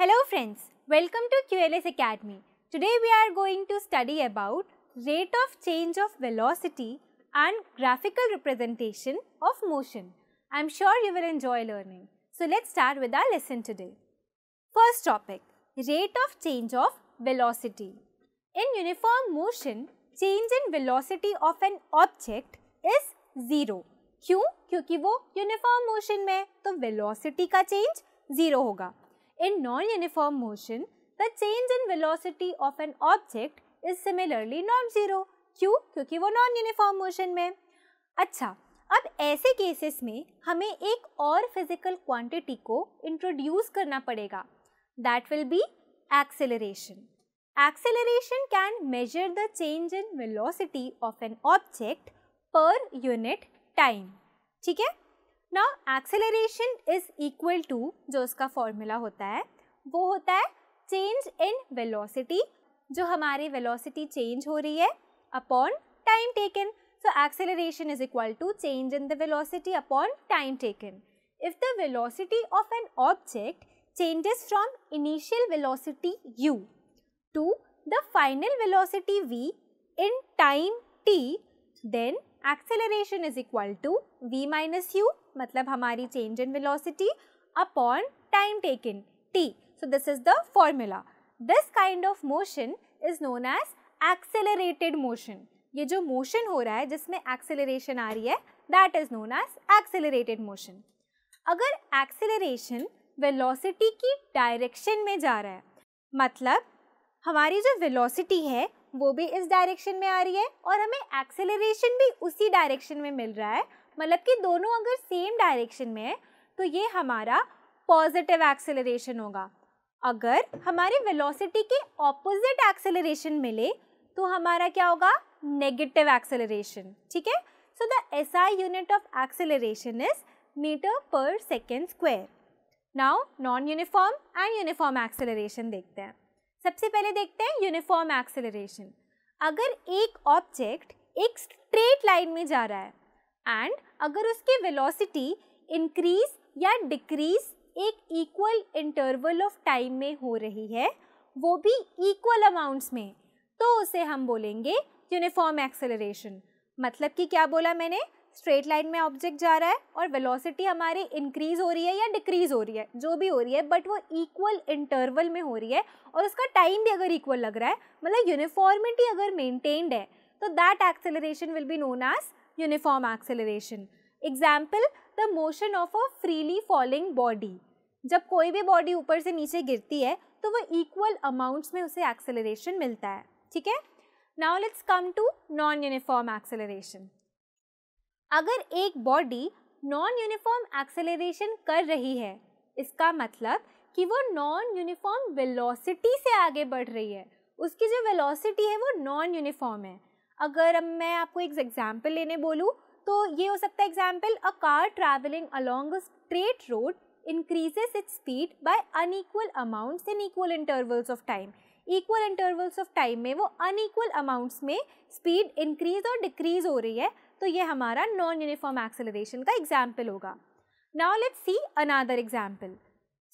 Hello friends, welcome to QLS Academy. Today we are going to study about rate of change of velocity and graphical representation of motion. I am sure you will enjoy learning. So let's start with our lesson today. First topic, rate of change of velocity. In uniform motion, change in velocity of an object is zero. क्यों क्योंकि वो uniform motion में तो velocity का change zero होगा in non-uniform motion, the change in velocity of an object is similarly non-zero. क्यों? क्योंकि वो non-uniform motion में अच्छा अब ऐसे केसेस में हमें एक और फिजिकल क्वांटिटी को इंट्रोड्यूस करना पड़ेगा that will be acceleration acceleration can measure the change in velocity of an object per unit time ठीक है ना एक्सेलरेशन इज इक्वल टू जो उसका फॉर्मूला होता है वो होता है चेंज इन वेलोसिटी जो हमारी वेलोसिटी चेंज हो रही है upon time taken so acceleration is equal to change in the velocity upon time taken if the velocity of an object changes from initial velocity u to the final velocity v in time t then acceleration is equal to v minus u मतलब हमारी change in velocity upon time taken t so this is the formula this kind of motion is known as accelerated motion ये जो motion हो रहा है जिसमें acceleration आ रही है that is known as accelerated motion अगर एक्सेलरेशन वेलोसिटी की डायरेक्शन में जा रहा है मतलब हमारी जो वेलोसिटी है वो भी इस डायरेक्शन में आ रही है और हमें एक्सेलरेशन भी उसी डायरेक्शन में मिल रहा है मतलब कि दोनों अगर सेम डायरेक्शन में है तो ये हमारा पॉजिटिव एक्सेलरेशन होगा अगर हमारे वेलोसिटी के ऑपोजिट एक्सेलरेशन मिले तो हमारा क्या होगा नेगेटिव एक्सेलरेशन ठीक है so the I unit of acceleration is meter per second square now non uniform and uniform acceleration देखते हैं सबसे पहले देखते हैं यूनिफॉर्म एक्सेलरेशन अगर एक ऑब्जेक्ट एक स्ट्रेट लाइन में जा रहा है एंड अगर उसकी वेलोसिटी इंक्रीज या डिक्रीज एक इक्वल इंटरवल ऑफ टाइम में हो रही है वो भी इक्वल अमाउंट्स में तो उसे हम बोलेंगे यूनिफॉर्म एक्सेलरेशन मतलब कि क्या बोला मैंने स्ट्रेट लाइन में ऑब्जेक्ट जा रहा है और वेलोसिटी हमारी इंक्रीज हो रही है या डिक्रीज हो रही है जो भी हो रही है बट वो इक्वल इंटरवल में हो रही है और उसका टाइम भी अगर इक्वल लग रहा है मतलब यूनिफॉर्मिटी अगर मेनटेन्ड है तो that acceleration will be known as uniform acceleration example the motion of a freely falling body जब कोई भी बॉडी ऊपर से नीचे गिरती है तो वो इक्वल अमाउंट्स में उसे एक्सेलरेशन मिलता है ठीक है now let's come to non uniform acceleration अगर एक बॉडी नॉन यूनिफॉर्म एक्सेलरेशन कर रही है इसका मतलब कि वो नॉन यूनिफॉर्म वेलोसिटी से आगे बढ़ रही है उसकी जो वेलोसिटी है वो नॉन यूनिफॉर्म है अगर अब मैं आपको एक एग्जाम्पल लेने बोलूँ तो ये हो सकता है example a car travelling along straight road increases its speed by unequal amounts in equal intervals of time equal intervals of time में वो एकवल अमाउंट्स में स्पीड इंक्रीज और डिक्रीज हो रही है तो ये हमारा नॉन यूनिफॉर्म एक्सेलरेशन का एग्जाम्पल होगा now let see another example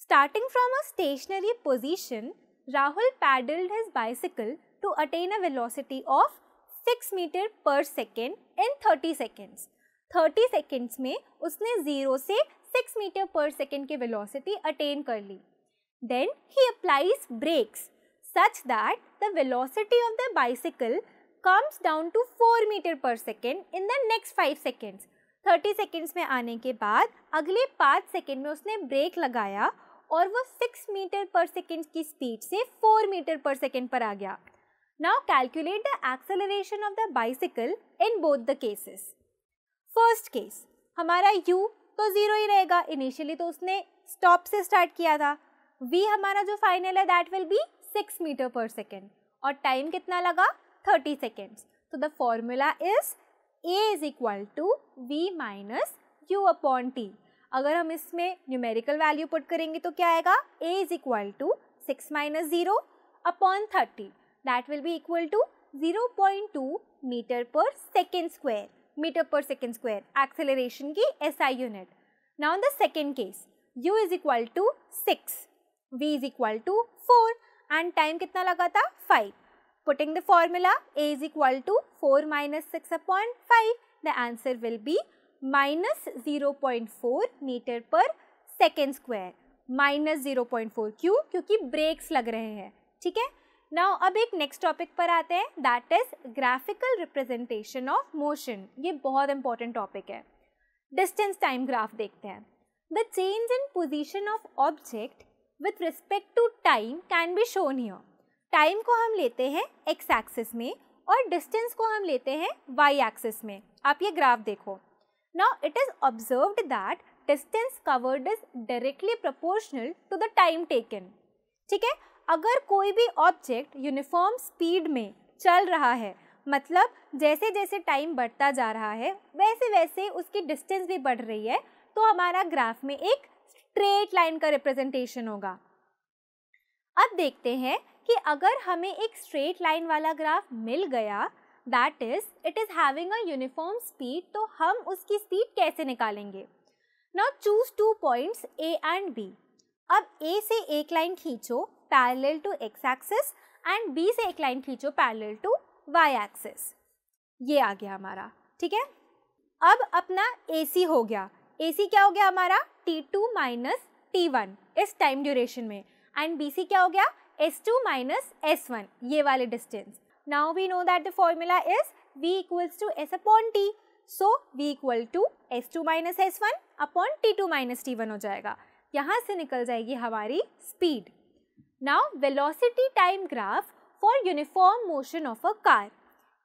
starting from a stationary position Rahul pedalled his bicycle to attain a velocity of six meter per second in thirty seconds thirty seconds में उसने zero से six meter per second की velocity attain कर ली then he applies brakes such that the velocity of the bicycle comes down to 4 meter per second in the next 5 seconds. 30 seconds में आने के बाद अगले 5 सेकेंड में उसने ब्रेक लगाया और वो 6 मीटर पर सेकेंड की स्पीड से 4 मीटर पर सेकेंड पर आ गया now calculate the acceleration of the bicycle in both the cases first case हमारा u तो ज़ीरो ही रहेगा इनिशियली तो उसने स्टॉप से स्टार्ट किया था v हमारा जो फाइनल है that will be six meter per second और टाइम कितना लगा थर्टी सेकेंड्स तो the formula is a is equal to v minus u upon t अगर हम इसमें न्यूमेरिकल वैल्यू पुट करेंगे तो क्या आएगा a is equal to six minus zero upon thirty that will be equal to zero point two meter per second square meter per second square acceleration की S I unit now the second case u is equal to six v is equal to four and time कितना लगा था five putting the formula a is equal to four minus six point five the answer will B minus zero point four meter per second square minus zero point four क्यों क्योंकि breaks लग रहे हैं ठीक है नाउ अब एक next topic पर आते हैं that is graphical representation of motion ये बहुत इंपॉर्टेंट टॉपिक है डिस्टेंस टाइम ग्राफ देखते हैं the change in position of object with respect to time can be shown here time को हम लेते हैं एक्स एक्सिस में और डिस्टेंस को हम लेते हैं वाई एक्सिस में आप ये ग्राफ देखो now it is observe that distance covered is directly proportional to the time taken ठीक है अगर कोई भी ऑब्जेक्ट यूनिफॉर्म स्पीड में चल रहा है मतलब जैसे जैसे टाइम बढ़ता जा रहा है वैसे वैसे उसकी डिस्टेंस भी बढ़ रही है तो हमारा ग्राफ में एक स्ट्रेट लाइन का रिप्रेजेंटेशन होगा अब देखते हैं कि अगर हमें एक स्ट्रेट लाइन वाला ग्राफ मिल गया that is it is having a uniform speed तो हम उसकी स्पीड कैसे निकालेंगे now choose two points A and B अब ए से एक लाइन खींचो parallel to X axis and B से एक लाइन खींचो पैरेलल टू वाई एक्सिस ये आ गया हमारा ठीक है अब अपना ए सी हो गया ए सी क्या हो गया हमारा T two minus T one इस टाइम ड्यूरेशन में एंड बी सी क्या हो गया S two minus S one ये वाले distance now we know that the formula is V equals to S upon T so V equal to S two minus S one upon T two minus T one हो जाएगा यहाँ से निकल जाएगी हमारी speed now velocity time graph for uniform motion of a car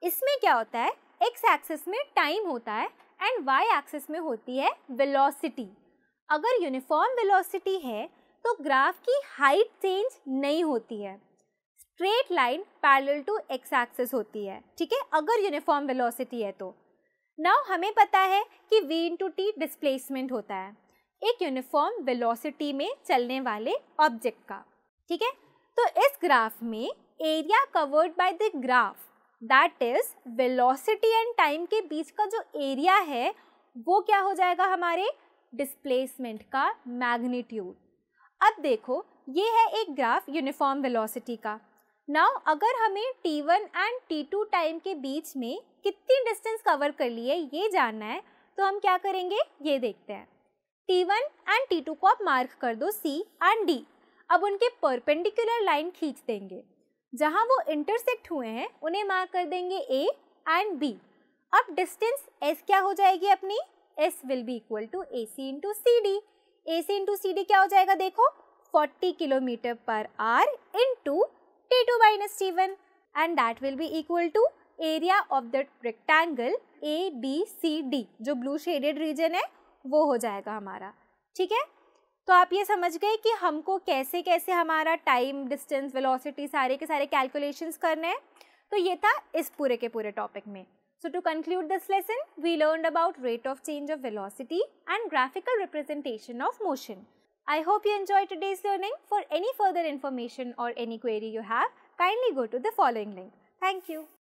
इसमें क्या होता है एक्स एक्सिस में टाइम होता है एंड वाई एक्सिस में होती है वेलोसिटी अगर यूनिफॉर्म वेलोसिटी है तो ग्राफ की हाइट चेंज नहीं होती है straight line parallel to X axis होती है ठीक है अगर यूनिफॉर्म वेलोसिटी है तो नाउ हमें पता है कि वी इंटू टी डिस्प्लेसमेंट होता है एक यूनिफॉर्म वेलोसिटी में चलने वाले ऑब्जेक्ट का ठीक है तो इस ग्राफ में area covered by the graph that is velocity and time के बीच का जो एरिया है वो क्या हो जाएगा हमारे डिस्प्लेसमेंट का मैग्नीट्यूड अब देखो ये है एक ग्राफ यूनिफॉर्म वेलोसिटी का नाउ अगर हमें t1 एंड t2 टाइम के बीच में कितनी डिस्टेंस कवर कर ली है ये जानना है तो हम क्या करेंगे ये देखते हैं t1 एंड t2 को आप मार्क कर दो c एंड d अब उनके परपेंडिकुलर लाइन खींच देंगे जहाँ वो इंटरसेक्ट हुए हैं उन्हें मार्क कर देंगे a एंड b अब डिस्टेंस s क्या हो जाएगी अपनी S will be equal to A C into C D A C into C D क्या हो जाएगा देखो 40 kilometre per hour into T two minus T one and that will be equal to area of the rectangle A B C D जो blue shaded region है वो हो जाएगा हमारा ठीक है तो आप ये समझ गए कि हमको कैसे कैसे हमारा टाइम डिस्टेंस वेलोसिटी सारे के सारे कैलकुलेशंस करने हैं तो ये था इस पूरे के पूरे टॉपिक में So to conclude this lesson, we learned about rate of change of velocity and graphical representation of motion. I hope you enjoyed today's learning. For any further information or any query you have, kindly go to the following link. Thank you.